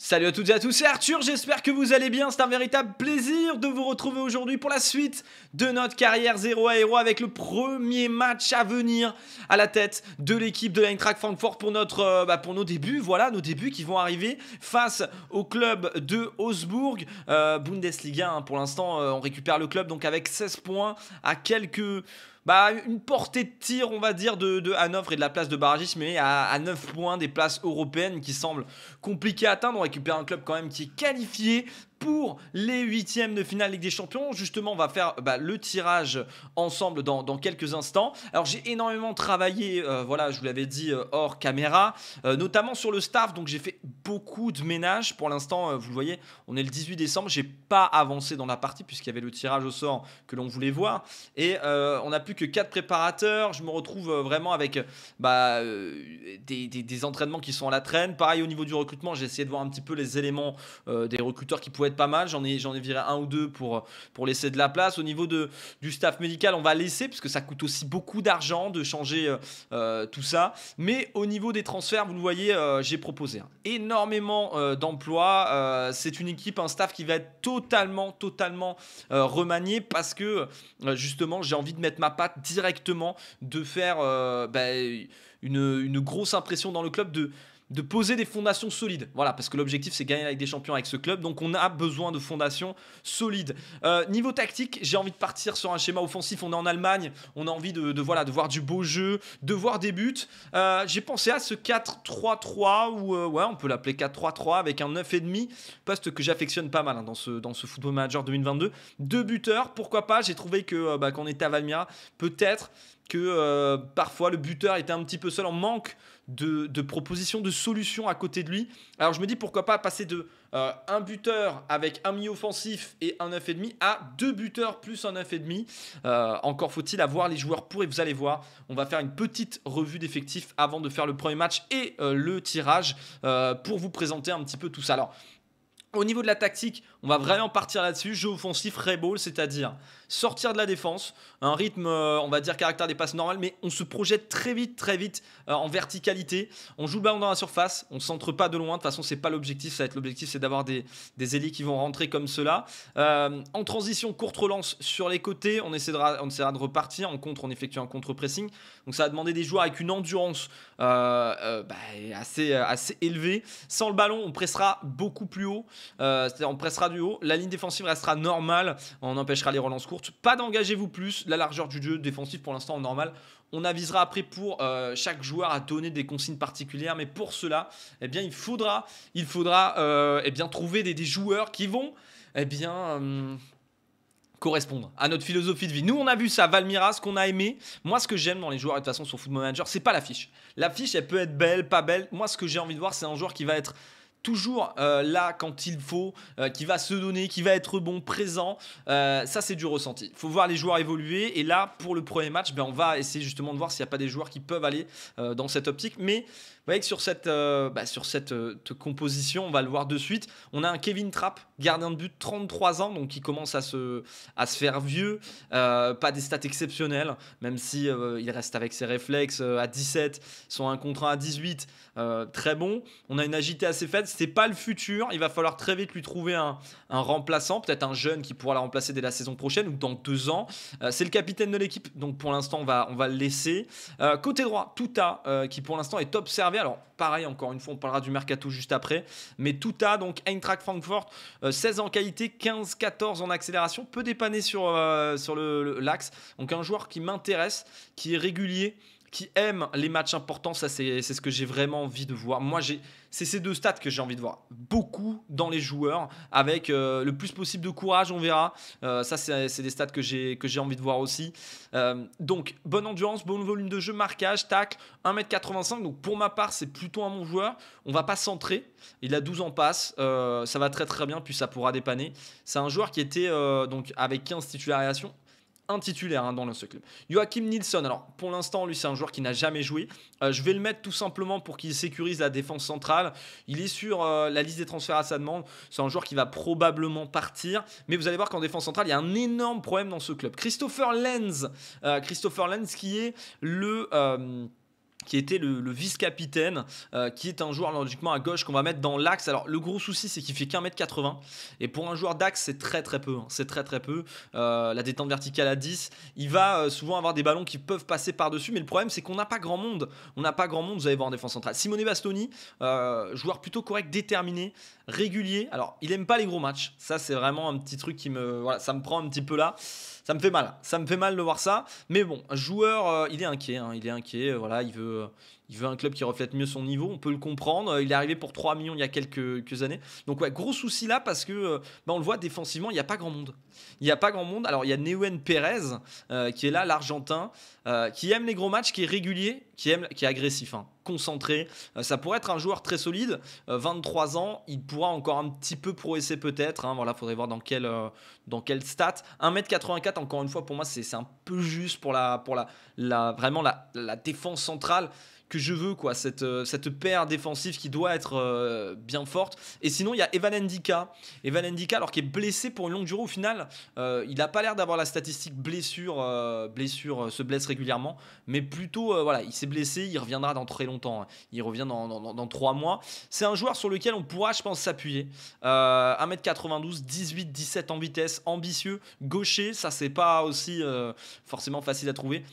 Salut à toutes et à tous, c'est Arthur, j'espère que vous allez bien, c'est un véritable plaisir de vous retrouver aujourd'hui pour la suite de notre carrière 0 à 0 avec le premier match à venir à la tête de l'équipe de Eintracht Francfort pour, notre, euh, bah, pour nos débuts, voilà, nos débuts qui vont arriver face au club de Augsbourg, euh, Bundesliga, hein. pour l'instant euh, on récupère le club donc avec 16 points à quelques bah, une portée de tir, on va dire, de, de Hanovre et de la place de Baragis mais à, à, 9 points des places européennes qui semblent compliquées à atteindre. On récupère un club quand même qui est qualifié, pour les huitièmes de finale Ligue des Champions. Justement, on va faire bah, le tirage ensemble dans, quelques instants. Alors, j'ai énormément travaillé, euh, voilà, je vous l'avais dit euh, hors caméra, euh, notamment sur le staff. Donc, j'ai fait beaucoup de ménage. Pour l'instant, vous le voyez, on est le 18 décembre. J'ai pas avancé dans la partie puisqu'il y avait le tirage au sort que l'on voulait voir. Et on n'a plus que quatre préparateurs. Je me retrouve vraiment avec bah, des, des, entraînements qui sont à la traîne. Pareil, au niveau du recrutement, j'ai essayé de voir un petit peu les éléments des recruteurs qui pouvaient pas mal. J'en ai, j'en ai viré un ou deux pour, pour laisser de la place. Au niveau de, du staff médical, on va laisser, parce que ça coûte aussi beaucoup d'argent de changer euh, euh, tout ça. Mais au niveau des transferts, vous le voyez, euh, j'ai proposé hein, énormément d'emplois. c'est une équipe, un staff qui va être totalement, totalement remanié, parce que justement, j'ai envie de mettre ma patte directement, de faire ben, une, une grosse impression dans le club, de de poser des fondations solides. Voilà, parce que l'objectif c'est gagner avec des champions avec ce club, donc on a besoin de fondations solides. Euh, niveau tactique, j'ai envie de partir sur un schéma offensif. On est en Allemagne, on a envie de, voilà, de voir du beau jeu, de voir des buts. Euh, j'ai pensé à ce 4-3-3 ou euh, ouais, on peut l'appeler 4-3-3 avec un 9,5, poste que j'affectionne pas mal hein, dans ce dans ce Football Manager 2022. Deux buteurs, pourquoi pas J'ai trouvé que bah, quand était à valmia peut-être que parfois le buteur était un petit peu seul en manque de, propositions, de solutions à côté de lui. Alors je me dis pourquoi pas passer de euh, un buteur avec un milieu offensif et un 9,5 à deux buteurs plus un 9,5. Euh, encore faut-il avoir les joueurs pour et vous allez voir, on va faire une petite revue d'effectifs avant de faire le premier match et euh, le tirage pour vous présenter un petit peu tout ça. Alors au niveau de la tactique, on va vraiment partir là-dessus. Jeu offensif, Ball, c'est-à-dire sortir de la défense, un rythme, euh, on va dire, caractère des passes normales, mais on se projette très vite, très vite euh, en verticalité. On joue le ballon dans la surface, on centre pas de loin. De toute façon, n'est pas l'objectif. Ça va être l'objectif, c'est d'avoir des, des qui vont rentrer comme cela. Euh, en transition, courte relance sur les côtés. On essaiera, on de repartir. En contre, on effectue un contre-pressing. Donc ça va demander des joueurs avec une endurance bah, assez, assez élevée. Sans le ballon, on pressera beaucoup plus haut. Euh, on pressera du haut, la ligne défensive restera normale, on empêchera les relances courtes. Pas d'engagez-vous plus, la largeur du jeu défensif pour l'instant normale, normal. On avisera après pour euh, chaque joueur à donner des consignes particulières, mais pour cela, eh bien, il faudra, il faudra euh, eh bien, trouver des, joueurs qui vont eh bien, correspondre à notre philosophie de vie. Nous, on a vu ça, Valmira, ce qu'on a aimé. Moi, ce que j'aime dans les joueurs, de toute façon, sur Football Manager, c'est pas l'affiche. L'affiche, elle peut être belle, pas belle. Moi, ce que j'ai envie de voir, c'est un joueur qui va être toujours euh, là quand il faut, euh, qui va se donner, qui va être bon, présent. Euh, ça, c'est du ressenti. Il faut voir les joueurs évoluer. Et là, pour le premier match, ben, on va essayer justement de voir s'il n'y a pas des joueurs qui peuvent aller dans cette optique. Mais voyez que sur cette, euh, bah, sur cette euh, composition, on va le voir de suite, on a un Kevin Trapp, gardien de but, 33 ans, donc il commence à se, à se faire vieux. Euh, pas des stats exceptionnelles, même si il reste avec ses réflexes à 17, son contre 1 à 18, très bon. On a une agité assez faite c'est pas le futur, il va falloir très vite lui trouver un, remplaçant, peut-être un jeune qui pourra la remplacer dès la saison prochaine ou dans deux ans. c'est le capitaine de l'équipe, donc pour l'instant on va, on va le laisser. côté droit, Touta, qui pour l'instant est observé alors, pareil, encore une fois, on parlera du mercato juste après. Mais tout a donc Eintracht Francfort, 16 euh, en qualité, 15-14 en accélération, peu dépanner sur, euh, sur l'axe. Le, donc, un joueur qui m'intéresse, qui est régulier qui aime les matchs importants, ça c'est ce que j'ai vraiment envie de voir. Moi j'ai c'est ces deux stats que j'ai envie de voir beaucoup dans les joueurs, avec euh, le plus possible de courage, on verra. Euh, ça, c'est des stats que j'ai envie de voir aussi. Euh, donc, bonne endurance, bon volume de jeu, marquage, tac, 1m85. Donc, pour ma part, c'est plutôt un bon joueur. On va pas centrer. Il a 12 en passe. ça va très très bien, puis ça pourra dépanner. C'est un joueur qui était donc avec 15 titularisations un titulaire hein, dans ce club. Joachim Nilsson, alors pour l'instant, lui, c'est un joueur qui n'a jamais joué. Euh, je vais le mettre tout simplement pour qu'il sécurise la défense centrale. Il est sur euh, la liste des transferts à sa demande. C'est un joueur qui va probablement partir. Mais vous allez voir qu'en défense centrale, il y a un énorme problème dans ce club. Christopher Lenz, euh, Christopher Lenz qui est le qui était le, vice-capitaine, euh, qui est un joueur logiquement à gauche qu'on va mettre dans l'axe. Alors le gros souci, c'est qu'il fait qu'un mètre 80 et pour un joueur d'axe, c'est très très peu. Hein. C'est très très peu. Euh, la détente verticale à 10, il va euh, souvent avoir des ballons qui peuvent passer par-dessus, mais le problème, c'est qu'on n'a pas grand monde. On n'a pas grand monde, vous allez voir en défense centrale. Simone Bastoni, joueur plutôt correct, déterminé, régulier. Alors il n'aime pas les gros matchs. Ça, c'est vraiment un petit truc qui me. Voilà, ça me prend un petit peu là. Ça me fait mal. Ça me fait mal de voir ça. Mais bon, un joueur, euh, il est inquiet. Hein. il est inquiet. Euh, voilà, il veut, euh, il veut un club qui reflète mieux son niveau, on peut le comprendre. Euh, il est arrivé pour 3 millions il y a quelques, années. Donc ouais, gros souci là parce que euh, bah, on le voit défensivement, il n'y a pas grand monde. Il n'y a pas grand monde. Alors il y a Neuen Perez euh, qui est là, l'Argentin, qui aime les gros matchs, qui est régulier, qui, aime, qui est agressif, hein. concentré. ça pourrait être un joueur très solide. 23 ans, il pourra encore un petit peu progresser peut-être. Hein, voilà, faudrait voir dans quel, dans quel stat. 1m84, encore une fois, pour moi, c'est un peu juste pour la, pour la, vraiment la défense centrale que je veux, quoi, cette, euh, cette paire défensive qui doit être euh, bien forte. Et sinon, il y a Evan Endika. Evan alors qui est blessé pour une longue durée au final, euh, il n'a pas l'air d'avoir la statistique blessure, blessure se blesse régulièrement, mais plutôt, voilà, il s'est blessé, il reviendra dans très longtemps. Hein. Il revient dans, dans, trois mois. C'est un joueur sur lequel on pourra, je pense, s'appuyer. 1m92, 18, 17 en vitesse, ambitieux, gaucher, ça c'est pas aussi forcément facile à trouver.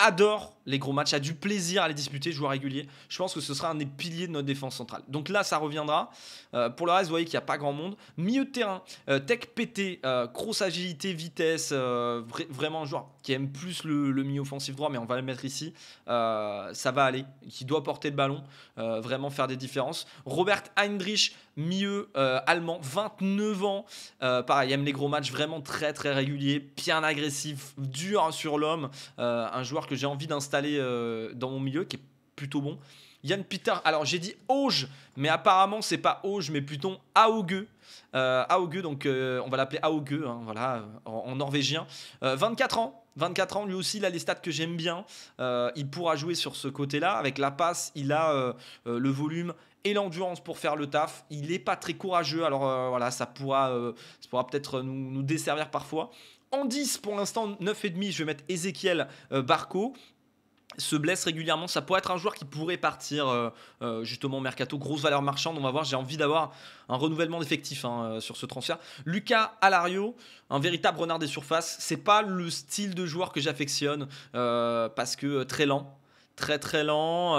Adore les gros matchs, a du plaisir à les disputer, joueur régulier. Je pense que ce sera un des piliers de notre défense centrale. Donc là, ça reviendra. Euh, pour le reste, vous voyez qu'il n'y a pas grand monde. Milieu de terrain, euh, tech pété, euh, grosse agilité, vitesse, vraiment un joueur qui aime plus le, milieu offensif droit, mais on va le mettre ici. ça va aller, qui doit porter le ballon, vraiment faire des différences. Robert Heinrich, milieu allemand, 29 ans. pareil, il aime les gros matchs, vraiment très très régulier bien agressif, dur sur l'homme. un joueur que j'ai envie d'installer aller euh, dans mon milieu, qui est plutôt bon. Yann Peter. alors j'ai dit Auge, mais apparemment c'est pas Auge, mais plutôt Auge Euh, donc euh, on va l'appeler Auge hein, voilà, euh, en, norvégien. 24 ans, 24 ans, lui aussi, il a les stats que j'aime bien. il pourra jouer sur ce côté-là. Avec la passe, il a le volume et l'endurance pour faire le taf. Il n'est pas très courageux, alors voilà, ça pourra, pourra peut-être nous, nous desservir parfois en 10 pour l'instant 9,5 je vais mettre Ezekiel Barco se blesse régulièrement. Ça pourrait être un joueur qui pourrait partir justement euh, euh, au justement mercato, grosse valeur marchande. On va voir. J'ai envie d'avoir un renouvellement d'effectifs hein, euh, sur ce transfert. Lucas Alario, un véritable renard des surfaces. C'est pas le style de joueur que j'affectionne parce que très lent. Très très lent,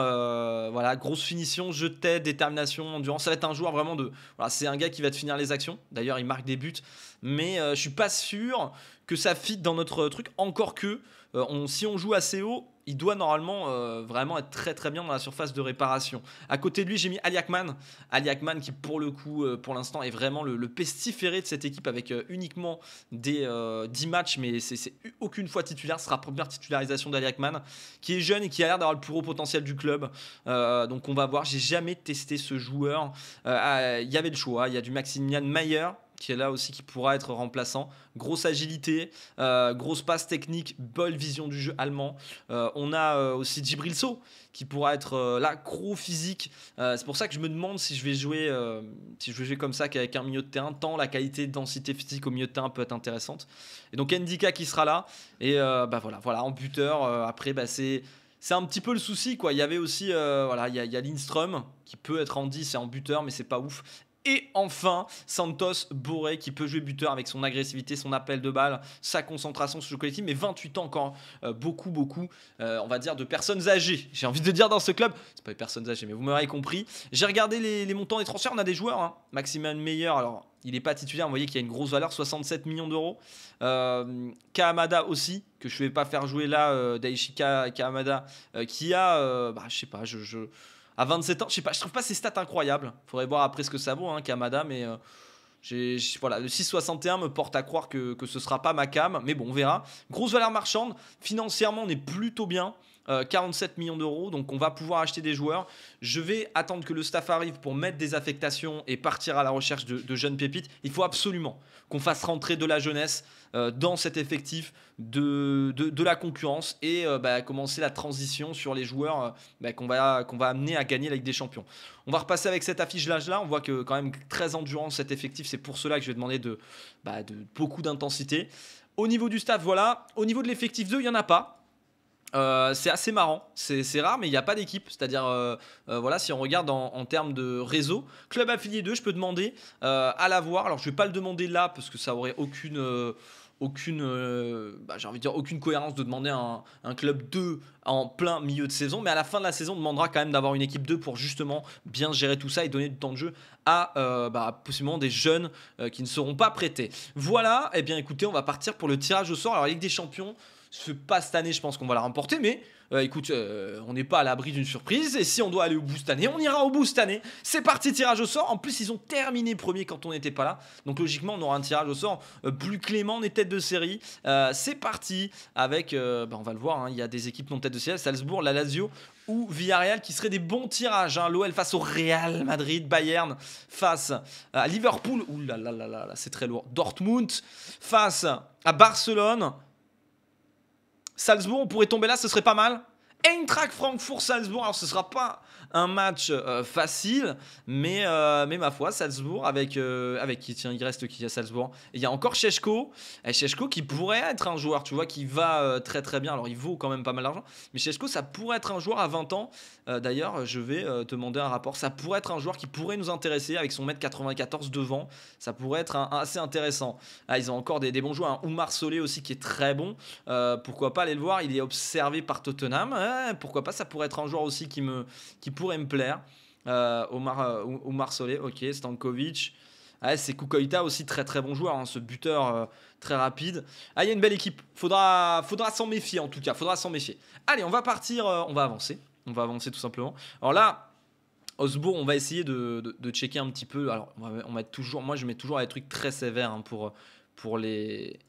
voilà, grosse finition, jeu de tête, détermination, endurance. Ça va être un joueur vraiment de. Voilà, c'est un gars qui va te finir les actions. D'ailleurs, il marque des buts, mais je suis pas sûr que ça fit dans notre truc. Encore que euh, si on joue assez haut, il doit normalement euh, vraiment être très très bien dans la surface de réparation. À côté de lui, j'ai mis Aliakman. Aliakman qui pour le coup, euh, pour l'instant, est vraiment le, pestiféré de cette équipe avec uniquement des 10 matchs, mais c'est aucune fois titulaire. Ce sera la première titularisation d'Aliakman, qui est jeune et qui a l'air d'avoir le plus gros potentiel du club. donc on va voir. J'ai jamais testé ce joueur. Il y avait le choix. Hein. Il y a du Maximilian Mayer qui est là aussi, qui pourra être remplaçant. Grosse agilité, euh, grosse passe technique, bonne vision du jeu allemand. Euh, on a euh, aussi Djibril qui pourra être là, gros physique. c'est pour ça que je me demande si je vais jouer, si je vais jouer comme ça qu'avec un milieu de terrain, tant la qualité de densité physique au milieu de terrain peut être intéressante. Et donc Ndika qui sera là, et bah voilà, voilà, en buteur, après bah, c'est c'est un petit peu le souci quoi. Il y avait aussi voilà, il y, a, il y, a Lindström qui peut être en 10 et en buteur mais c'est pas ouf et enfin, Santos boré qui peut jouer buteur avec son agressivité, son appel de balle, sa concentration sur le collectif, mais 28 ans encore, euh, beaucoup, beaucoup, euh, on va dire, de personnes âgées. J'ai envie de dire dans ce club, c'est pas des personnes âgées, mais vous m'aurez compris. J'ai regardé les, montants des transferts, on a des joueurs, Maxime hein. Maximum Meilleur, alors il n'est pas titulaire, vous voyez qu'il y a une grosse valeur, 67 millions d'euros. Euh, aussi, que je ne vais pas faire jouer là, euh, Daishika Kamada, qui a, bah, je ne sais pas, je à 27 ans. Je sais pas, je trouve pas ces stats incroyables. Faudrait voir après ce que ça vaut, hein, Kamada, mais euh, voilà, le 6,61 me porte à croire que, ce ce sera pas ma cam, mais bon, on verra. Grosse valeur marchande, financièrement, on est plutôt bien. 47 euh, millions d'euros, donc on va pouvoir acheter des joueurs. Je vais attendre que le staff arrive pour mettre des affectations et partir à la recherche de, jeunes pépites. Il faut absolument qu'on fasse rentrer de la jeunesse euh, dans cet effectif de, de, la concurrence et euh, bah, commencer la transition sur les joueurs bah, qu'on va, qu'on va amener à gagner la Ligue des Champions. On va repasser avec cette affiche là, là. on voit que quand même très endurant cet effectif, c'est pour cela que je vais demander de, bah, de beaucoup d'intensité. Au niveau du staff, voilà. Au niveau de l'effectif 2, il n'y en a pas. Euh, c'est assez marrant, c'est rare, mais il n'y a pas d'équipe. C'est-à-dire, euh, euh, voilà, si on regarde en, termes de réseau, club affilié 2, je peux demander à l'avoir. Alors, je ne vais pas le demander là parce que ça aurait aucune. aucune bah, j'ai envie de dire aucune cohérence de demander un, club 2 en plein milieu de saison, mais à la fin de la saison, on demandera quand même d'avoir une équipe 2 pour justement bien gérer tout ça et donner du temps de jeu à bah, possiblement des jeunes qui ne seront pas prêtés. Voilà, et eh bien écoutez, on va partir pour le tirage au sort. Alors, Ligue des Champions, ce pas cette année, je pense qu'on va la remporter, mais euh, écoute, euh, on n'est pas à l'abri d'une surprise. Et si on doit aller au bout cette année, on ira au bout cette année. C'est parti, tirage au sort. En plus, ils ont terminé premier quand on n'était pas là. Donc logiquement, on aura un tirage au sort euh, plus clément des têtes de série. c'est parti avec, bah, on va le voir, hein, il y a des équipes non têtes de série, Salzbourg, la Lazio ou Villarreal qui seraient des bons tirages. Hein. L'OL face au Real Madrid, Bayern face à Liverpool, ouh là là là là, là c'est très lourd. Dortmund face à Barcelone Salzbourg, on pourrait tomber là, ce serait pas mal. Eintracht Francfort Salzbourg, alors ce sera pas un match euh, facile, mais, euh, mais ma foi, Salzbourg, avec, euh, avec qui tient il reste qui à Salzbourg Il y a encore Sheshko, et eh, Sheshko qui pourrait être un joueur, tu vois, qui va très très bien. Alors, il vaut quand même pas mal d'argent, mais Sheshko, ça pourrait être un joueur à 20 ans. D'ailleurs, je vais te demander un rapport. Ça pourrait être un joueur qui pourrait nous intéresser avec son mètre 94 devant. Ça pourrait être assez intéressant. Ah, ils ont encore des, des bons joueurs. Hein. Oumar Solé aussi qui est très bon. pourquoi pas aller le voir Il est observé par Tottenham. Eh, pourquoi pas Ça pourrait être un joueur aussi qui, me, qui pourrait pourrait me plaire. Euh, euh, Omar, Solé, ok, Stankovic. Ah, c'est Kukoita aussi, très très bon joueur, hein, ce buteur euh, très rapide. Ah, il y a une belle équipe. Faudra, faudra s'en méfier en tout cas, faudra s'en méfier. Allez, on va partir, on va avancer. On va avancer tout simplement. Alors là, Osbourg, on va essayer de, checker un petit peu. Alors, on, va, toujours, moi je mets toujours les trucs très sévères hein, pour, pour les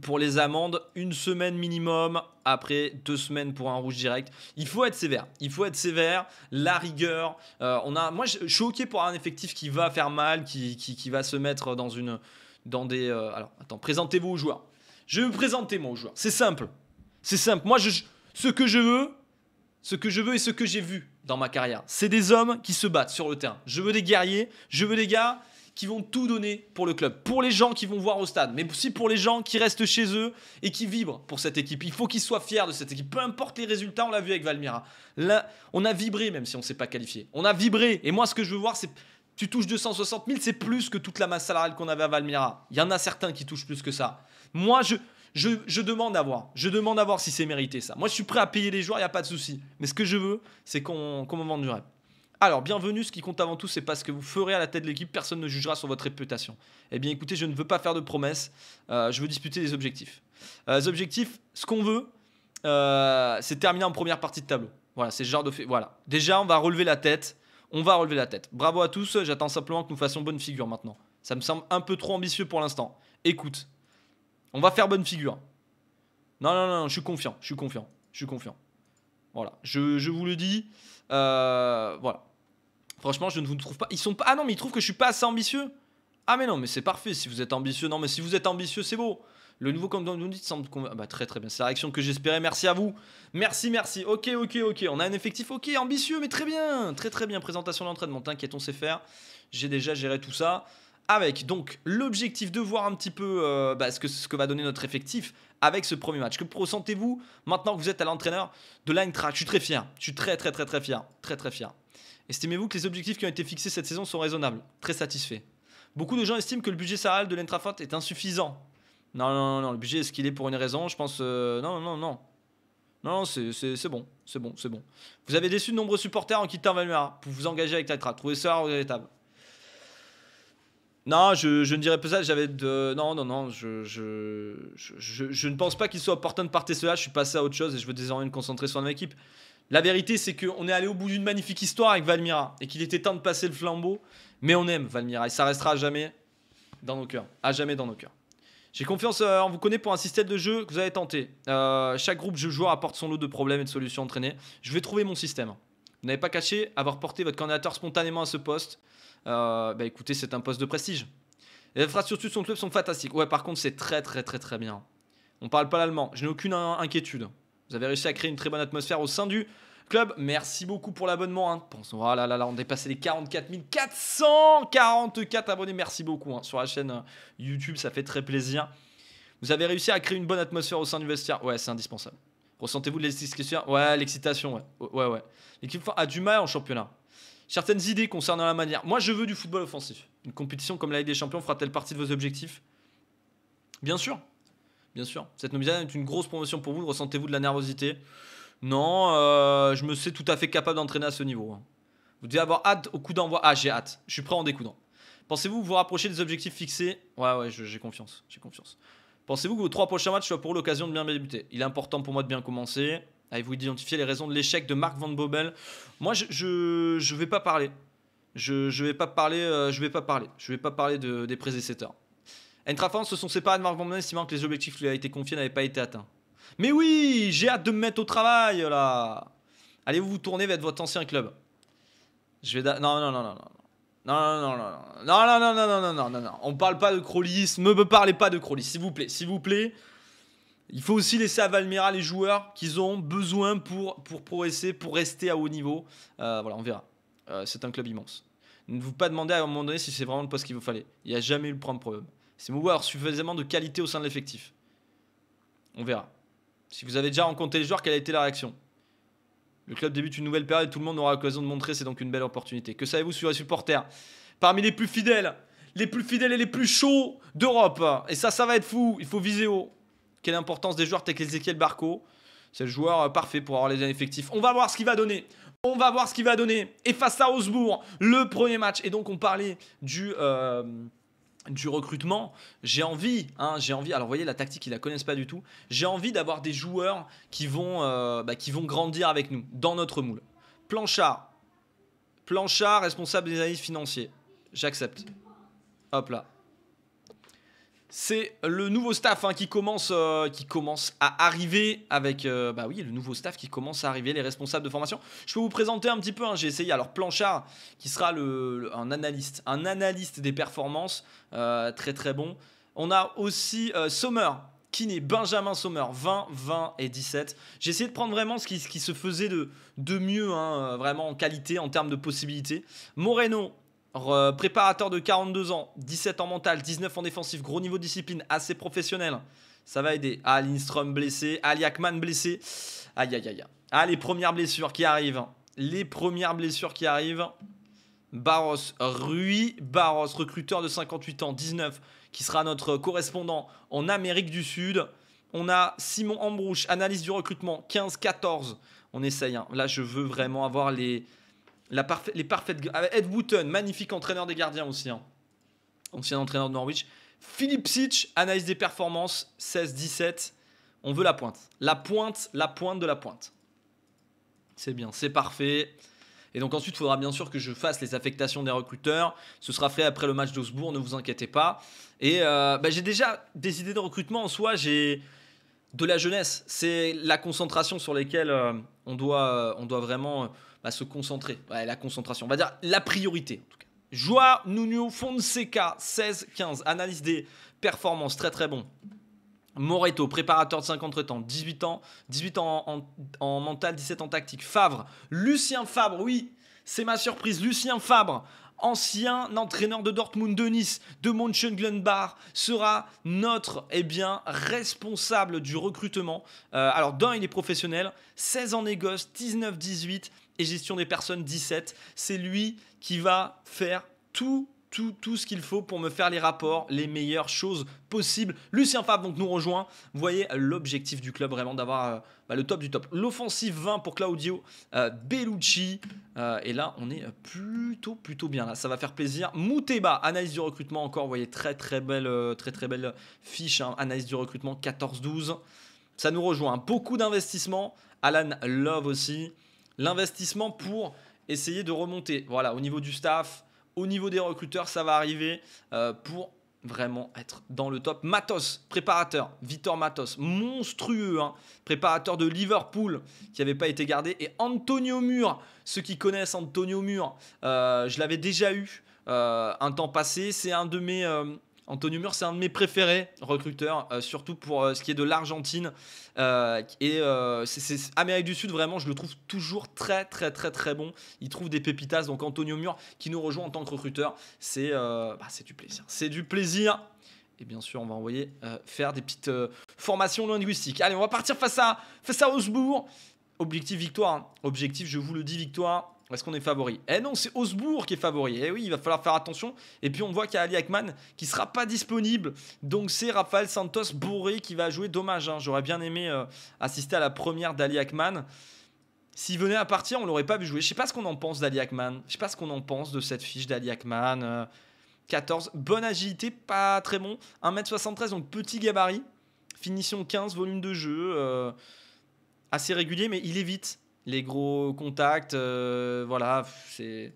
pour les amendes, une semaine minimum, après deux semaines pour un rouge direct. Il faut être sévère. Il faut être sévère, la rigueur. Euh, on a, moi, je suis OK pour un effectif qui va faire mal, qui, qui, va se mettre dans une. Dans des, euh, alors, attends, présentez-vous aux joueurs. Je vais me présenter, moi, aux joueurs. C'est simple. C'est simple. Moi, je, ce que je veux, ce que je veux et ce que j'ai vu dans ma carrière, c'est des hommes qui se battent sur le terrain. Je veux des guerriers, je veux des gars qui vont tout donner pour le club, pour les gens qui vont voir au stade, mais aussi pour les gens qui restent chez eux et qui vibrent pour cette équipe. Il faut qu'ils soient fiers de cette équipe, peu importe les résultats, on l'a vu avec Valmira. on a vibré même si on ne s'est pas qualifié. On a vibré et moi ce que je veux voir c'est tu touches 260 000, c'est plus que toute la masse salariale qu'on avait à Valmira. Il y en a certains qui touchent plus que ça. Moi, je, je, demande à voir. Je demande à voir si c'est mérité ça. Moi, je suis prêt à payer les joueurs, il n'y a pas de souci. Mais ce que je veux, c'est qu'on qu me vende du alors, bienvenue, ce qui compte avant tout, c'est pas ce que vous ferez à la tête de l'équipe, personne ne jugera sur votre réputation. Eh bien, écoutez, je ne veux pas faire de promesses, euh, je veux disputer des objectifs. Euh, les objectifs, ce qu'on veut, euh, c'est terminer en première partie de tableau. Voilà, c'est ce genre de fait. Voilà. Déjà, on va relever la tête, on va relever la tête. Bravo à tous, j'attends simplement que nous fassions bonne figure maintenant. Ça me semble un peu trop ambitieux pour l'instant. Écoute, on va faire bonne figure. Non, non, non, je suis confiant, je suis confiant, je suis confiant. Voilà, je, vous le dis. Euh, voilà. Franchement, je ne vous trouve pas. Ils sont pas. Ah non, mais ils trouvent que je suis pas assez ambitieux. Ah mais non, mais c'est parfait. Si vous êtes ambitieux, non, mais si vous êtes ambitieux, c'est beau. Le nouveau comme nous dites semble qu'on ah bah, très très bien. C'est la réaction que j'espérais. Merci à vous. Merci, merci. Ok, ok, ok. On a un effectif ok, ambitieux, mais très bien. Très très bien. Présentation d'entraînement. T'inquiète, on sait faire. J'ai déjà géré tout ça. Avec donc l'objectif de voir un petit peu euh, bah, ce, que, ce que va donner notre effectif avec ce premier match. Que ressentez-vous maintenant que vous êtes à l'entraîneur de l'Eintracht Je suis très fier. Je suis très, très, très, très fier. Très, très fier. Estimez-vous que les objectifs qui ont été fixés cette saison sont raisonnables Très satisfait. Beaucoup de gens estiment que le budget salarial de l'Eintracht est insuffisant. Non, non, non, non, le budget, est-ce qu'il est pour une raison Je pense. Euh, non, non, non. Non, non, c'est bon, c'est bon, c'est bon. Vous avez déçu de nombreux supporters en quittant Valmiera pour vous engager avec l'Eintracht. Trouvez ça regrettable. Non, je, ne dirais pas ça. J'avais de... Non, non, non. Je, je, je, ne pense pas qu'il soit opportun de partir cela. Je suis passé à autre chose et je veux désormais me concentrer sur ma équipe. La vérité, c'est qu'on est allé au bout d'une magnifique histoire avec Valmira et qu'il était temps de passer le flambeau. Mais on aime Valmira et ça restera à jamais dans nos cœurs. À jamais dans nos cœurs. J'ai confiance en euh, vous connaît pour un système de jeu que vous avez tenté. Euh, chaque groupe de joueurs apporte son lot de problèmes et de solutions entraînées. Je vais trouver mon système. Vous n'avez pas caché avoir porté votre candidature spontanément à ce poste. Euh, bah, écoutez, c'est un poste de prestige. Les phrases sur de son club sont fantastiques. Ouais, par contre, c'est très très très très bien. On parle pas l'allemand. Je n'ai aucune inquiétude. Vous avez réussi à créer une très bonne atmosphère au sein du club. Merci beaucoup pour l'abonnement. On hein. Pensons, oh là là là, on dépassé les 44 444 abonnés. Merci beaucoup hein, sur la chaîne euh, YouTube, ça fait très plaisir. Vous avez réussi à créer une bonne atmosphère au sein du vestiaire. Ouais, c'est indispensable. Ressentez-vous de l'excitation Ouais, l'excitation, ouais. Ouais, L'équipe a du mal en championnat. Certaines idées concernant la manière. Moi, je veux du football offensif. Une compétition comme la Ligue des Champions fera-t-elle partie de vos objectifs Bien sûr. Bien sûr. Cette nomination est une grosse promotion pour vous. Ressentez-vous de la nervosité Non, euh, je me sais tout à fait capable d'entraîner à ce niveau. Hein. Vous devez avoir hâte au coup d'envoi. Ah, j'ai hâte. Je suis prêt en découdant. Pensez-vous vous rapprocher des objectifs fixés Ouais, ouais, j'ai confiance. J'ai confiance. Pensez-vous que vos trois prochains matchs soient pour l'occasion de bien débuter Il est important pour moi de bien commencer. Avez-vous identifié les raisons de l'échec de Marc Van Bobel Moi, je ne vais pas parler. Je, je vais pas parler. Euh, je vais pas parler. Je vais pas parler de, des prédécesseurs. se sont séparés de Marc Van Bobel, estimant que les objectifs qui lui avaient été confiés n'avaient pas été atteints. Mais oui, j'ai hâte de me mettre au travail là. Allez-vous vous tourner vers votre ancien club Je vais. non, non, non, non. Non, non, non, non, non, non, non, non, non, non, non, non, on parle pas de Crowley, ne me parlez pas de Crowley, s'il vous plaît, s'il vous plaît. Il faut aussi laisser à Valmira les joueurs qu'ils ont besoin pour, pour progresser, pour rester à haut niveau. Euh, voilà, on verra. Euh, c'est un club immense. Ne vous pas demander à un moment donné si c'est vraiment le poste qu'il vous fallait. Il n'y a jamais eu le problème. C'est mouvoir suffisamment de qualité au sein de l'effectif. On verra. Si vous avez déjà rencontré les joueurs, quelle a été la réaction le club débute une nouvelle période et tout le monde aura l'occasion de montrer, c'est donc une belle opportunité. Que savez-vous sur les supporters Parmi les plus fidèles, les plus fidèles et les plus chauds d'Europe. Et ça, ça va être fou, il faut viser haut. Quelle importance des joueurs tels qu'Ezekiel Barco. C'est le joueur euh, parfait pour avoir les effectifs. On va voir ce qu'il va donner. On va voir ce qu'il va donner. Et face à Osbourg, le premier match. Et donc, on parlait du... Euh, du recrutement, j'ai envie, hein, j'ai envie. Alors, vous voyez, la tactique, ils la connaissent pas du tout. J'ai envie d'avoir des joueurs qui vont, euh, bah, qui vont grandir avec nous, dans notre moule. Planchard, Planchard, responsable des analyses financières. J'accepte. Hop là c'est le nouveau staff hein, qui, commence, euh, qui commence à arriver avec, euh, bah oui, le nouveau staff qui commence à arriver, les responsables de formation. Je peux vous présenter un petit peu, hein, j'ai essayé, alors Planchard, qui sera le, un analyste, un analyste des performances, euh, très très bon. On a aussi Sommer, qui n'est Benjamin Sommer, 20, 20 et 17. J'ai essayé de prendre vraiment ce qui, se faisait de, de mieux, hein, vraiment en qualité, en termes de possibilités. Moreno, euh, préparateur de 42 ans, 17 en mental, 19 en défensif, gros niveau de discipline, assez professionnel. Ça va aider. Ah, blessé, Ali blessé. Aïe, aïe, aïe. Ah, les premières blessures qui arrivent. Les premières blessures qui arrivent. Barros, Rui Barros, recruteur de 58 ans, 19, qui sera notre correspondant en Amérique du Sud. On a Simon Ambrouche, analyse du recrutement, 15-14. On essaye. Hein. Là, je veux vraiment avoir les, les parfaites. Ed Wooten, magnifique entraîneur des gardiens aussi. Hein. Ancien entraîneur de Norwich. Philippe Sitch, analyse des performances, 16-17. On veut la pointe. La pointe, la pointe de la pointe. C'est bien, c'est parfait. Et donc ensuite, il faudra bien sûr que je fasse les affectations des recruteurs. Ce sera fait après le match d'Osbourg, ne vous inquiétez pas. Et euh, bah, j'ai déjà des idées de recrutement en soi. J'ai de la jeunesse. C'est la concentration sur lesquelles euh, on, doit, euh, on doit vraiment à se concentrer. Ouais, la concentration, on va dire la priorité en tout cas. Joao Nuno Fonseca, 16-15, analyse des performances, très très bon. Moreto, préparateur de 50 temps 18 ans, 18 ans en, mental, 17 en tactique. Favre, Lucien Fabre, oui, c'est ma surprise. Lucien Fabre, ancien entraîneur de Dortmund, de Nice, de Mönchengladbach, sera notre eh bien, responsable du recrutement. Euh, alors, d'un, il est professionnel, 16 ans négoce, 19-18 et gestion des personnes 17. C'est lui qui va faire tout tout, ce qu'il faut pour me faire les rapports, les meilleures choses possibles. Lucien Fab donc nous rejoint. Vous voyez euh, l'objectif du club vraiment d'avoir euh, bah, le top du top. L'offensive 20 pour Claudio euh, Bellucci. et là, on est plutôt plutôt bien là. Ça va faire plaisir. Mouteba, analyse du recrutement encore. Vous voyez très très belle très très belle fiche. Hein. Analyse du recrutement 14-12. Ça nous rejoint. Beaucoup d'investissements. Alan Love aussi. L'investissement pour essayer de remonter. Voilà, au niveau du staff, au niveau des recruteurs, ça va arriver euh, pour vraiment être dans le top. Matos, préparateur, Vitor Matos, monstrueux, hein. préparateur de Liverpool qui n'avait pas été gardé. Et Antonio Mur, ceux qui connaissent Antonio Mur, euh, je l'avais déjà eu euh, un temps passé, c'est un de mes... Antonio Mur, c'est un de mes préférés recruteurs, euh, surtout pour euh, ce qui est de l'Argentine. Euh, et c'est Amérique du Sud, vraiment, je le trouve toujours très, très, très, très bon. Il trouve des pépitas. Donc Antonio Mur, qui nous rejoint en tant que recruteur, c'est bah, du plaisir. C'est du plaisir. Et bien sûr, on va envoyer faire des petites formations linguistiques. Allez, on va partir face à, face à Osbourg. Objectif victoire. Hein. Objectif, je vous le dis, victoire. Est-ce qu'on est favori Eh non, c'est Osbourg qui est favori. Eh oui, il va falloir faire attention. Et puis on voit qu'il y a Ali Akman qui sera pas disponible. Donc c'est Rafael Santos bourré qui va jouer. Dommage, hein. j'aurais bien aimé euh, assister à la première d'Ali Akman. S'il venait à partir, on l'aurait pas vu jouer. Je sais pas ce qu'on en pense d'Ali Akman. Je sais pas ce qu'on en pense de cette fiche d'Ali Akman. 14, euh, bonne agilité, pas très bon. 1m73, donc petit gabarit. Finition 15, volume de jeu. Euh, assez régulier, mais il est vite les gros contacts. Euh, voilà, c'est.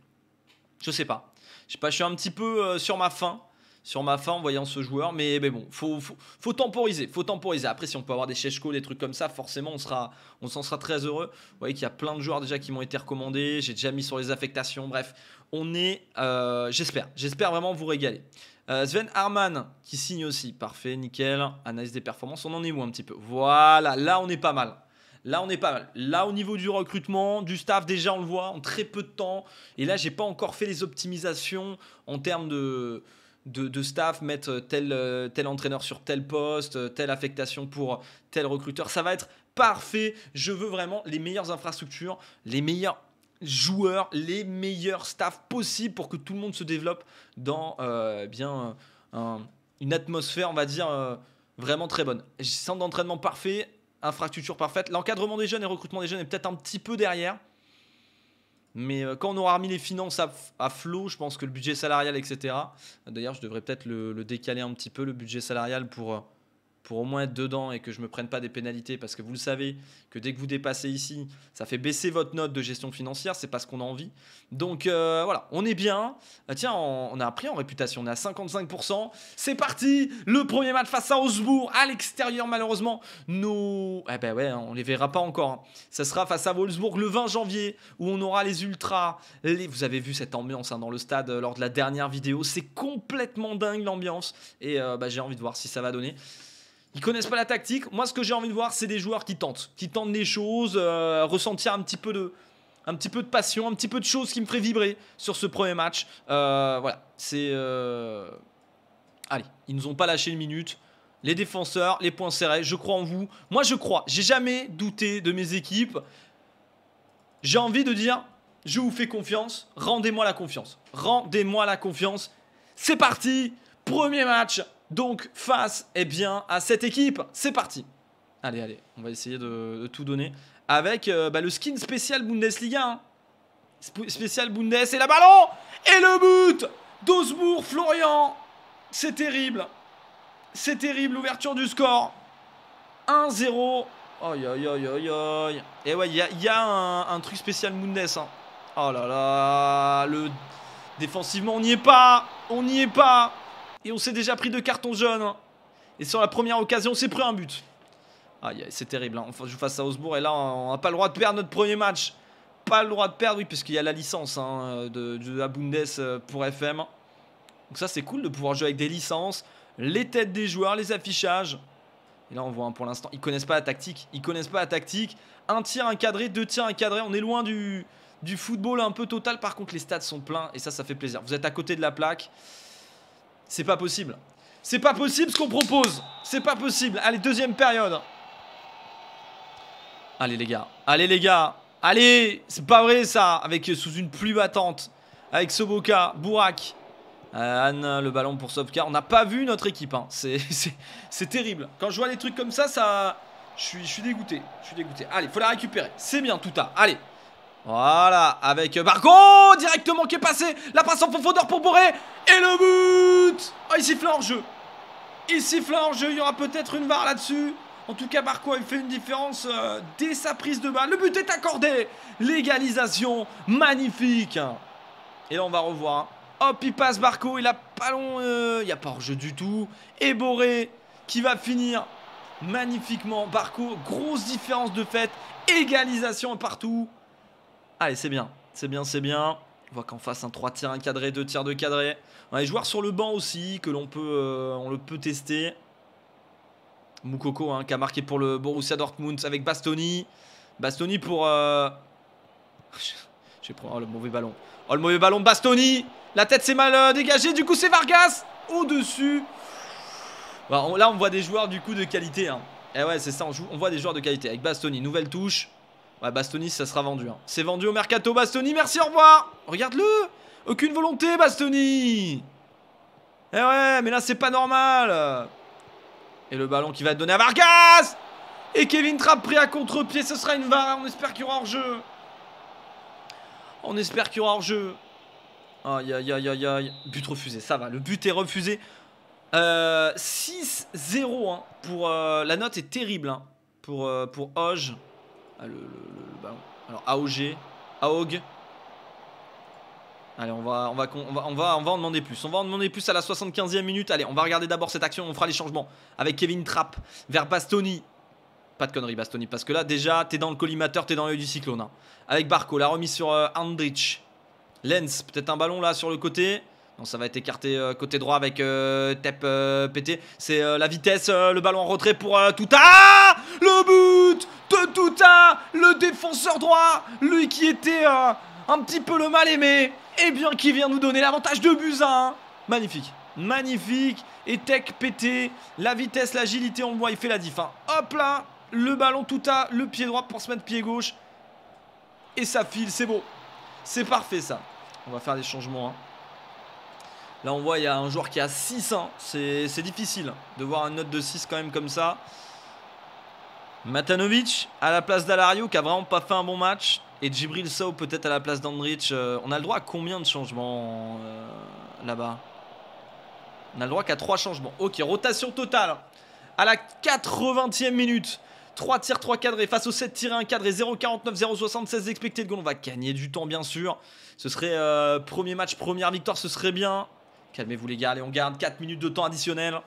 Je sais pas. Je sais pas, je suis un petit peu euh, sur ma fin. Sur ma fin en voyant ce joueur, mais, bon, faut, faut, faut, temporiser, faut temporiser. Après, si on peut avoir des chèches-côles, des trucs comme ça, forcément, on sera, on s'en sera très heureux. Vous voyez qu'il y a plein de joueurs déjà qui m'ont été recommandés. J'ai déjà mis sur les affectations. Bref, on est, euh, j'espère, j'espère vraiment vous régaler. Sven Arman qui signe aussi, parfait, nickel. Analyse des performances, on en est où un petit peu Voilà, là on est pas mal. Là, on est pas mal. Là, au niveau du recrutement, du staff, déjà, on le voit en très peu de temps. Et là, j'ai pas encore fait les optimisations en termes de, de, staff, mettre euh, tel, euh, tel entraîneur sur tel poste, euh, telle affectation pour tel recruteur. Ça va être parfait. Je veux vraiment les meilleures infrastructures, les meilleurs joueurs, les meilleurs staffs possibles pour que tout le monde se développe dans eh bien une atmosphère, on va dire, vraiment très bonne. Centre d'entraînement parfait, infrastructure parfaite. L'encadrement des jeunes et recrutement des jeunes est peut-être un petit peu derrière. Mais euh, quand on aura remis les finances à, flot, je pense que le budget salarial, etc. D'ailleurs, je devrais peut-être le, le, décaler un petit peu, le budget salarial, pour euh, pour au moins être dedans et que je ne me prenne pas des pénalités, parce que vous le savez, que dès que vous dépassez ici, ça fait baisser votre note de gestion financière, c'est pas ce qu'on a envie. Donc euh, voilà, on est bien. Euh, tiens, on, a appris en réputation, on est à 55%. C'est parti, le premier match face à Wolfsburg, à l'extérieur malheureusement. Nous... Eh ben ouais, hein, on ne les verra pas encore. Hein. Ça sera face à Wolfsburg le 20 janvier, où on aura les ultras. Les... Vous avez vu cette ambiance hein, dans le stade euh, lors de la dernière vidéo, c'est complètement dingue l'ambiance. Et bah, j'ai envie de voir si ça va donner. Ils connaissent pas la tactique. Moi, ce que j'ai envie de voir, c'est des joueurs qui tentent, qui tentent des choses, euh, ressentir un petit peu de, un petit peu de passion, un petit peu de choses qui me feraient vibrer sur ce premier match. Euh, voilà, c'est. Euh, allez, ils nous ont pas lâché une minute. Les défenseurs, les points serrés, je crois en vous. Moi, je crois. J'ai jamais douté de mes équipes. J'ai envie de dire, je vous fais confiance. Rendez-moi la confiance. Rendez-moi la confiance. C'est parti. Premier match donc face eh bien, à cette équipe. C'est parti Allez, allez, on va essayer de, tout donner. Avec euh, bah, le skin spécial Bundesliga. Hein. spécial Bundes et la ballon Et le but d'Osbourg, Florian C'est terrible C'est terrible, l'ouverture du score 1-0 Aïe aïe aïe aïe aïe Et eh ouais, il y a, un, truc spécial Bundesliga. Hein. Oh là là Le... Défensivement, on n'y est pas On n'y est pas et on s'est déjà pris deux cartons jaunes. Hein. Et sur la première occasion, on s'est pris un but. Ah, c'est terrible. Hein. On joue face à Osbourg et là, on n'a pas le droit de perdre notre premier match. Pas le droit de perdre, oui, parce qu'il y a la licence hein, de, la Bundes euh, pour FM. Donc ça, c'est cool de pouvoir jouer avec des licences, les têtes des joueurs, les affichages. Et là, on voit hein, pour l'instant, ils connaissent pas la tactique. Ils connaissent pas la tactique. Un tir encadré, deux tirs encadrés. On est loin du, du football un peu total. Par contre, les stades sont pleins et ça, ça fait plaisir. Vous êtes à côté de la plaque. C'est pas possible. C'est pas possible ce qu'on propose. C'est pas possible. Allez, deuxième période. Allez, les gars. Allez, les gars. Allez, c'est pas vrai ça. Avec euh, sous une pluie battante. Avec Soboka, Bourak. Euh, Anne, euh, le ballon pour Sobka. On n'a pas vu notre équipe. Hein. C'est terrible. Quand je vois des trucs comme ça, ça. Je suis, je suis dégoûté. Je suis dégoûté. Allez, faut la récupérer. C'est bien, tout à. Allez, voilà, avec Barco directement qui est passé. La passe en profondeur pour Boré. Et le but oh, Il siffle en jeu. Il siffle en jeu. Il y aura peut-être une barre là-dessus. En tout cas, Barco il fait une différence euh, dès sa prise de balle. Le but est accordé. L'égalisation magnifique. Et là, on va revoir. Hop, il passe Barco. Il a pas long. Euh, il n'y a pas hors-jeu du tout. Et Boré qui va finir magnifiquement. Barco, grosse différence de fait. Égalisation partout. Allez, c'est bien. C'est bien, c'est bien. On voit qu'en face, un 3 tirs, un cadré, 2 tirs, de cadré. On a les joueurs sur le banc aussi que l'on peut, euh, peut tester. Moukoko hein, qui a marqué pour le Borussia Dortmund avec Bastoni. Bastoni pour... Euh, je vais prendre oh, le mauvais ballon. Oh le mauvais ballon de Bastoni La tête s'est mal euh, dégagée, du coup c'est Vargas au-dessus. Bah, là on voit des joueurs du coup de qualité. Et hein. eh ouais c'est ça, on, on voit des joueurs de qualité. Avec Bastoni, nouvelle touche. Ouais, Bastoni, ça sera vendu. Hein. C'est vendu au mercato, Bastoni. Merci, au revoir. Regarde-le. Aucune volonté, Bastoni. Eh ouais, mais là, c'est pas normal. Et le ballon qui va être donné à Vargas. Et Kevin Trapp pris à contre-pied. Ce sera une VAR. On espère qu'il y aura hors-jeu. On espère qu'il y aura hors-jeu. Aïe, aïe, aïe, aïe, aïe. But refusé, ça va. Le but est refusé. 6-0 euh, hein, pour... Euh, la note est terrible hein, pour, euh, pour Hoge. Ah, le, bah Alors AOG, AOG. Allez, on va, on, va, on, on, va, on en demander plus. On va en demander plus à la 75e minute. Allez, on va regarder d'abord cette action. On fera les changements avec Kevin Trapp vers Bastoni. Pas de conneries, Bastoni, parce que là, déjà, t'es dans le collimateur, t'es dans l'œil du cyclone. Hein. Avec Barco, la remise sur euh, Andrich. Lens, peut-être un ballon là sur le côté. Non, ça va être écarté euh, côté droit avec euh, Tep pété. C'est la vitesse, le ballon en retrait pour tout Touta. Le but de Douta, le défenseur droit, lui qui était euh, un petit peu le mal aimé, et bien qui vient nous donner l'avantage de Buzin hein. Magnifique, magnifique, et tech pété, la vitesse, l'agilité, on le voit, il fait la diff. Hein. Hop là, le ballon tout Touta, le pied droit pour se mettre pied gauche, et ça file, c'est beau, c'est parfait ça. On va faire des changements. Hein. Là on voit il y a un joueur qui a 6 c'est difficile de voir un note de 6 quand même comme ça. Matanovic à la place d'Alario qui a vraiment pas fait un bon match. Et Djibril Sow peut-être à la place d'Andrich. Euh, on a le droit à combien de changements euh, là-bas On a le droit qu'à 3 changements. Ok, rotation totale. À la 80e minute. 3 tirs, 3 cadrés face au 7 tirs 1 cadré, 0,49, 0,76 de goal. On va gagner du temps, bien sûr. Ce serait euh, premier match, première victoire, ce serait bien. Calmez-vous, les gars. Allez, on garde 4 minutes de temps additionnel.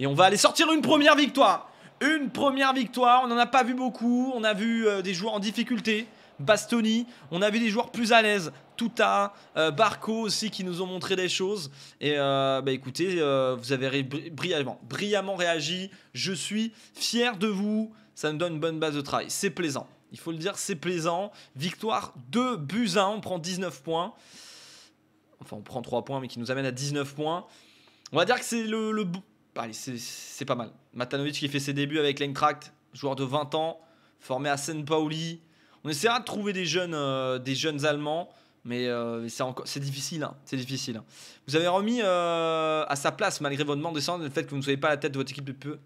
Et on va aller sortir une première victoire. Une première victoire, on n'en a pas vu beaucoup, on a vu euh, des joueurs en difficulté, Bastoni, on a vu des joueurs plus à l'aise, Touta, euh, Barco aussi qui nous ont montré des choses. Et euh, bah écoutez, vous avez brillamment, réagi, je suis fier de vous, ça nous donne une bonne base de travail, c'est plaisant. Il faut le dire, c'est plaisant. Victoire de buts on prend 19 points. Enfin, on prend 3 points, mais qui nous amène à 19 points. On va dire que c'est le c'est pas mal. Matanovic qui fait ses débuts avec l'Eintracht, joueur de 20 ans, formé à Saint Pauli. On essaiera de trouver des jeunes, euh, des jeunes Allemands, mais euh, encore c'est difficile. Hein. c'est difficile. Hein. Vous avez remis euh, à sa place, malgré votre demandes de le fait que vous ne soyez pas à la tête de votre équipe de peu.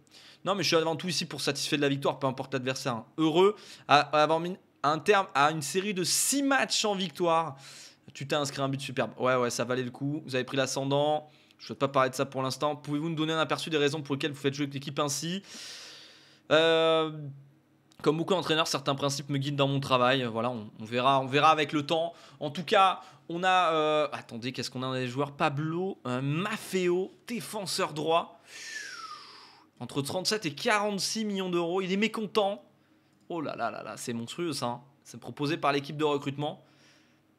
Non, mais je suis avant tout ici pour satisfaire de la victoire, peu importe l'adversaire. Hein. Heureux à, mis un terme à une série de 6 matchs en victoire. Tu t'es inscrit un but superbe. Ouais, ouais, ça valait le coup. Vous avez pris l'ascendant. Je ne souhaite pas parler de ça pour l'instant. Pouvez-vous nous donner un aperçu des raisons pour lesquelles vous faites jouer avec l'équipe ainsi euh, comme beaucoup d'entraîneurs, certains principes me guident dans mon travail. Voilà, on, verra, on verra avec le temps. En tout cas, on a. Euh, attendez, qu'est-ce qu'on a les joueurs Pablo un euh, Maffeo, défenseur droit. Entre 37 et 46 millions d'euros. Il est mécontent. Oh là là là là, c'est monstrueux ça. Hein. C'est proposé par l'équipe de recrutement.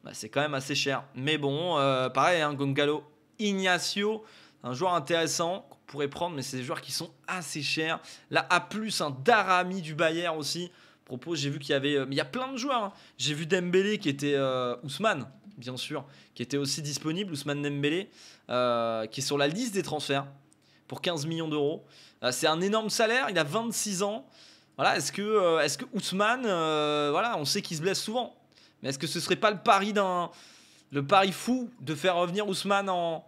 Bah, c'est quand même assez cher. Mais bon, pareil, hein, Gongalo, Ignacio, un joueur intéressant qu'on pourrait prendre, mais c'est des joueurs qui sont assez chers. Là, A, un Darami du Bayern aussi Propos, J'ai vu qu'il y avait. Euh, mais il y a plein de joueurs. Hein. J'ai vu Dembélé qui était. Euh, Ousmane, bien sûr, qui était aussi disponible. Ousmane Dembélé, euh, qui est sur la liste des transferts pour 15 millions d'euros. c'est un énorme salaire. Il a 26 ans. Voilà, est-ce que, est-ce que Ousmane. voilà, on sait qu'il se blesse souvent. Mais est-ce que ce serait pas le pari d'un. Le pari fou de faire revenir Ousmane en,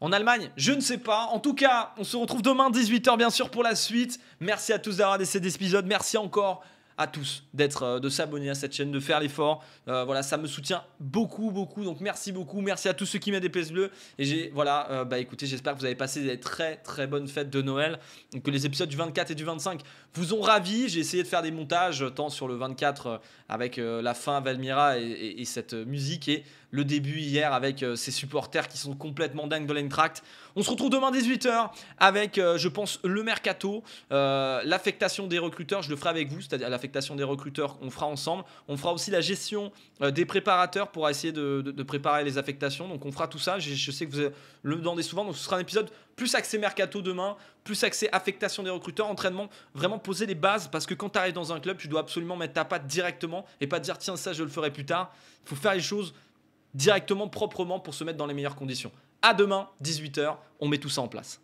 en Allemagne Je ne sais pas. En tout cas, on se retrouve demain 18h bien sûr pour la suite. Merci à tous d'avoir regardé cet épisode. Merci encore à tous d'être euh, de s'abonner à cette chaîne, de faire l'effort. Euh, voilà, ça me soutient beaucoup, beaucoup. Donc merci beaucoup, merci à tous ceux qui mettent des PS bleues. Et j'ai voilà, euh, bah écoutez, j'espère que vous avez passé des très très bonnes fêtes de Noël, que les épisodes du 24 et du 25 vous ont ravis. J'ai essayé de faire des montages tant sur le 24 avec la fin Valmira et cette musique et le début hier avec ses euh, supporters qui sont complètement dingues de l'intract On se retrouve demain 18h avec, euh, je pense, le mercato, euh, l'affectation des recruteurs, je le ferai avec vous, c'est-à-dire l'affectation des recruteurs, on fera ensemble. On fera aussi la gestion des préparateurs pour essayer de, préparer les affectations. Donc on fera tout ça. Je, sais que vous le demandez souvent, donc ce sera un épisode plus accès mercato demain, plus accès affectation des recruteurs, entraînement, vraiment poser les bases parce que quand tu arrives dans un club, tu dois absolument mettre ta patte directement et pas dire tiens ça je le ferai plus tard. Il faut faire les choses directement, proprement, pour se mettre dans les meilleures conditions. À demain, 18h, on met tout ça en place.